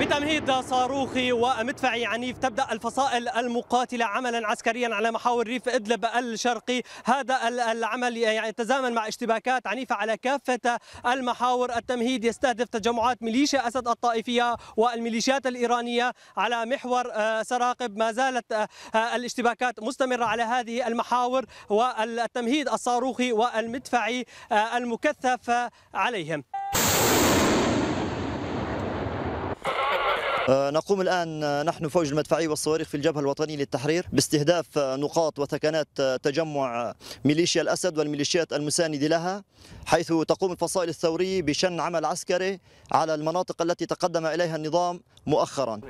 بتمهيد صاروخي ومدفعي عنيف تبدا الفصائل المقاتله عملا عسكريا على محاور ريف ادلب الشرقي، هذا العمل يعني يتزامن مع اشتباكات عنيفه على كافه المحاور، التمهيد يستهدف تجمعات ميليشيا اسد الطائفيه والميليشيات الايرانيه على محور آه، سراقب، ما زالت آه، آه، الاشتباكات مستمره على هذه المحاور والتمهيد الصاروخي والمدفعي المكثف عليهم. آه، نقوم الآن آه، نحن فوج المدفعية والصواريخ في الجبهة الوطنية للتحرير باستهداف آه، نقاط وثكنات تجمع ميليشيا الأسد والميليشيات المساندة لها حيث تقوم الفصائل الثورية بشن عمل عسكري على المناطق التي تقدم إليها النظام مؤخرا